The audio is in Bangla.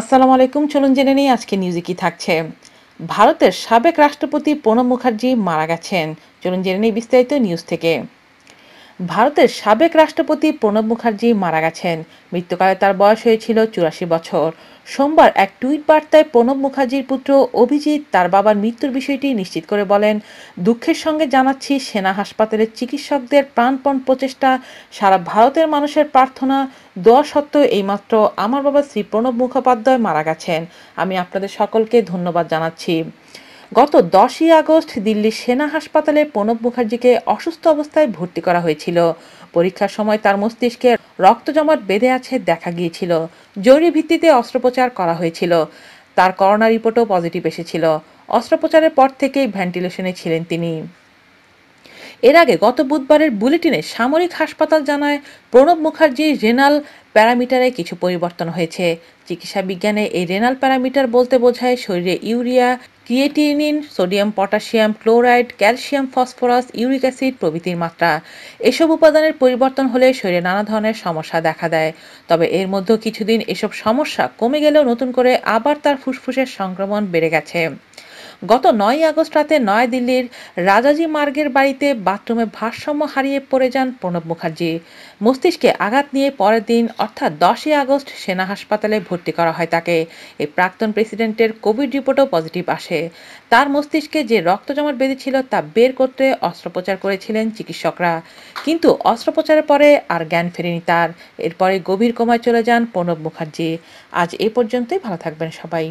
আসসালামু আলাইকুম চলুন জেনে নিই আজকে নিউজে কি থাকছে ভারতের সাবেক রাষ্ট্রপতি প্রণব মুখার্জি মারা গেছেন চলুন জেনে নিই বিস্তারিত নিউজ থেকে ভারতের সাবেক রাষ্ট্রপতি প্রণব মুখার্জি মারা গেছেন মৃত্যুকালে তার বয়স হয়েছিল চুরাশি বছর সোমবার এক টুইট বার্তায় প্রণব মুখার্জির পুত্র অভিজিৎ তার বাবার মৃত্যুর বিষয়টি নিশ্চিত করে বলেন দুঃখের সঙ্গে জানাচ্ছি সেনা হাসপাতালের চিকিৎসকদের প্রাণপণ প্রচেষ্টা সারা ভারতের মানুষের প্রার্থনা দোয়া সত্ত্বেও এইমাত্র আমার বাবা শ্রী প্রণব মুখোপাধ্যায় মারা গেছেন আমি আপনাদের সকলকে ধন্যবাদ জানাচ্ছি গত দশই আগস্ট দিল্লির সেনা হাসপাতালে প্রণব মুখার্জিকে অসুস্থ অবস্থায় ভর্তি করা হয়েছিল পরীক্ষার সময় তার মস্তিষ্কে রক্ত জমাট বেঁধে আছে দেখা গিয়েছিল জরুরি ভিত্তিতে অস্ত্রোপচার করা হয়েছিল তার করোনা রিপোর্টও পজিটিভ এসেছিল অস্ত্রোপচারের পর থেকেই ভেন্টিলেশনে ছিলেন তিনি এর আগে গত বুধবারের বুলেটিনে সামরিক হাসপাতাল জানায় প্রণব মুখার্জি রেনাল প্যারামিটারে কিছু পরিবর্তন হয়েছে চিকিৎসা বিজ্ঞানে এই রেনাল প্যারামিটার বলতে বোঝায় শরীরে urea creatinine sodium potassium chloride calcium phosphorus uric acid প্রভৃতির মাত্রা এসব উপাদানের পরিবর্তন হলে শরীরে নানা ধরনের সমস্যা দেখা দেয় তবে এর মধ্যেও কিছুদিন এসব সমস্যা কমে গেলেও নতুন করে আবার তার ফুসফুসের সংক্রমণ বেড়ে গেছে গত নয় আগস্ট রাতে নয়াদিল্লির রাজাজি মার্গের বাড়িতে বাথরুমে ভারসাম্য হারিয়ে পড়ে যান প্রণব মুখার্জি মস্তিষ্কে আঘাত নিয়ে পরের দিন অর্থাৎ দশই আগস্ট সেনা হাসপাতালে ভর্তি করা হয় তাকে এই প্রাক্তন প্রেসিডেন্টের কোভিড রিপোর্টও পজিটিভ আসে তার মস্তিষ্কে যে রক্ত জমাট বেঁধেছিল তা বের করতে অস্ত্রোপচার করেছিলেন চিকিৎসকরা কিন্তু অস্ত্রোপচারের পরে আর জ্ঞান ফেরেনি তার এরপরে গভীর কোমায় চলে যান প্রণব মুখার্জি আজ এ পর্যন্তই ভালো থাকবেন সবাই